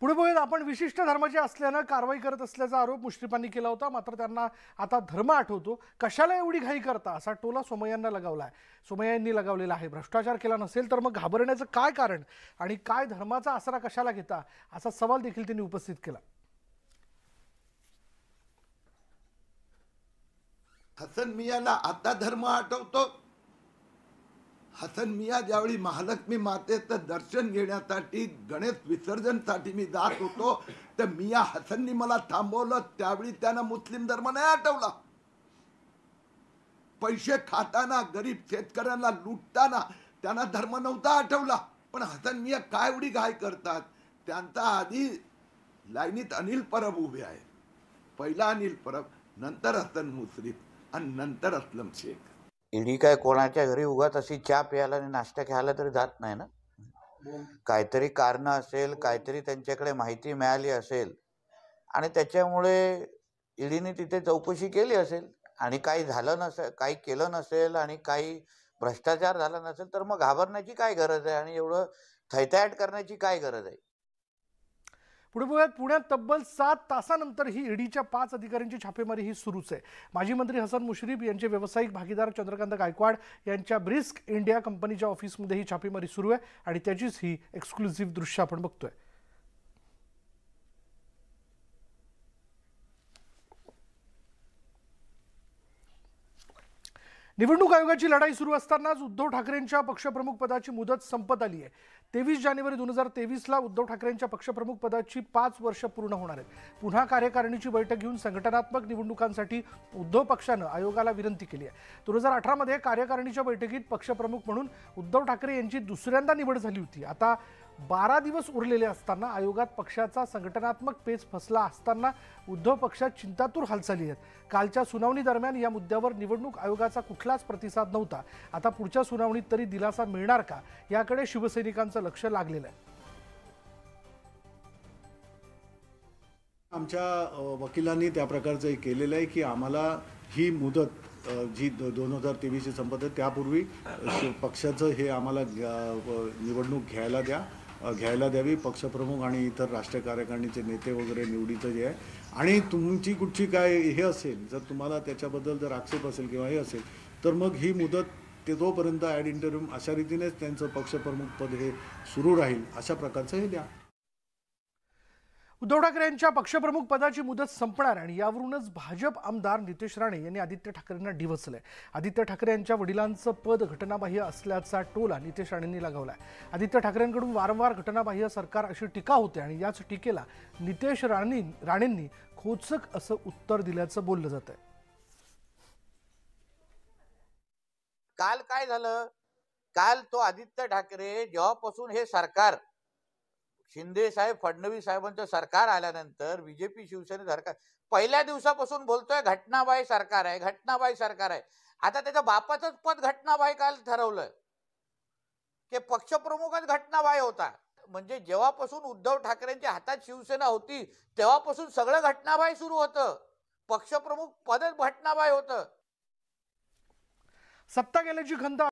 पुढे बोलूयात आपण विशिष्ट धर्माचे असल्यानं कारवाई करत असल्याचा आरोप मुश्रीफांनी केला होता मात्र त्यांना आता धर्म आठवतो कशाला एवढी घाई करता असा टोला सोमय्यांना लगावला आहे सोमय्यांनी लगावलेला आहे भ्रष्टाचार केला नसेल तर मग घाबरण्याचं काय कारण आणि काय धर्माचा आसरा कशाला घेता असा सवाल देखील त्यांनी उपस्थित केला हसन मियाला आता धर्म आठवतो हसन मिया ज्यावेळी महालक्ष्मी मातेचं दर्शन घेण्यासाठी गणेश विसर्जनसाठी मी जात होतो तर मिया हसननी मला थांबवलं त्यावेळी त्यानं मुस्लिम धर्म नाही आठवला पैसे खाताना गरीब शेतकऱ्यांना लुटताना त्यांना धर्म नव्हता आठवला पण हसन मिया काय एवढी घाय करतात त्यांचा आधी लाईनीत अनिल परब उभे आहे पहिला अनिल परब नंतर हसन मुश्रीफ आणि नंतर असलम शेख ईडी काय कोणाच्या घरी उगाच अशी चहा प्यायला आणि नाश्ता घ्यायला तरी जात नाही ना काहीतरी कारण असेल काहीतरी त्यांच्याकडे माहिती मिळाली असेल आणि त्याच्यामुळे ईडीने तिथे चौकशी केली असेल आणि काही झालं नसेल काही केलं नसेल आणि काही भ्रष्टाचार झाला नसेल तर मग घाबरण्याची काय गरज आहे आणि एवढं थैथाट करण्याची काय गरज आहे पुढे बघूयात पुण्यात तब्बल सात तासानंतर ही ईडीच्या पाच अधिकाऱ्यांची छापेमारी ही सुरूच आहे माजी मंत्री हसन मुश्रीफ यांचे व्यावसायिक भागीदार चंद्रकांत गायकवाड यांच्या ब्रिस्क इंडिया कंपनीच्या ऑफिसमध्ये ही छापेमारी सुरू आहे आणि त्याचीच ही एक्सक्लुसिव्ह दृश्य आपण बघतोय निवडणूक आयोगाची लढाई सुरू असतानाच उद्धव ठाकरेंच्या पक्षप्रमुख पदाची मुदत संपत आली आहे तेवीस जानेवारी दोन हजार तेवीसला उद्धव ठाकरेंच्या पक्षप्रमुख पदाची पाच वर्ष पूर्ण होणार आहेत पुन्हा कार्यकारिणीची बैठक घेऊन संघटनात्मक निवडणुकांसाठी उद्धव पक्षानं आयोगाला विनंती केली आहे दोन हजार अठरामध्ये कार्यकारिणीच्या बैठकीत पक्षप्रमुख म्हणून उद्धव ठाकरे यांची दुसऱ्यांदा निवड झाली होती आता बारा दिवस उरलेले असताना आयोगात पक्षाचा संघटनात्मक पेच फसला असताना उद्धव पक्षात चिंतातूर हालचाली आहेत कालच्या सुनावणी दरम्यान या मुद्द्यावर निवडणूक आयोगाचा कुठलाच प्रतिसाद नव्हता आता पुढच्या सुनावणीत तरी दिलासा मिळणार का याकडे शिवसैनिकांचं लक्ष लागलेलं आहे आमच्या वकिलांनी त्या प्रकारचं केलेलं आहे की आम्हाला ही मुदत जी दोन हजार तेवीसची संपत आहे त्यापूर्वी पक्षाचं हे आम्हाला निवडणूक घ्यायला द्या घ्यायला द्यावी पक्षप्रमुख आणि इतर राष्ट्रीय कार्यकारिणीचे नेते वगैरे निवडीचं जे आहे आणि तुमची कुठची काय हे असेल जर तुम्हाला त्याच्याबद्दल जर आक्षेप असेल किंवा हे असेल तर मग ही मुदत ते जोपर्यंत ॲड इंटरव्ह्यू अशा रीतीनेच त्यांचं पक्षप्रमुख पद हे सुरू राहील अशा प्रकारचं हे द्या उद्धव ठाकरे यांच्या पक्षप्रमुख पदाची मुदत संपणार आणि यावरूनच भाजप आमदार नितेश राणे यांनी आदित्य ठाकरेंना डिवचलंय आदित्य ठाकरे यांच्या वडिलांचं पद घटनाबाह्य असल्याचा टोला नितेश राणेंनी लगावलाय आदित्य ठाकरेंकडून वारंवार घटनाबाह्य सरकार अशी टीका होते आणि याच टीकेला नितेश राणी राणेंनी खोचक असं उत्तर दिल्याचं बोललं जात आहे काल काय झालं काल तो आदित्य ठाकरे जेव्हापासून हे सरकार शिंदे साहेब फडणवीस साहेबांचं सरकार आल्यानंतर बीजेपी शिवसेना सरकार पहिल्या दिवसापासून बोलतोय घटनाबाई सरकार आहे घटनाबाई सरकार आहे आता त्याचा बापाचंच पद घटनाबाई काल ठरवलंय की पक्षप्रमुखच घटनाबाई होता म्हणजे जेव्हापासून उद्धव ठाकरेंच्या हातात शिवसेना होती तेव्हापासून सगळं घटनाबाई सुरू होतं पक्षप्रमुख पदच घटनाबाई होतं सत्ता गेल्याची खंत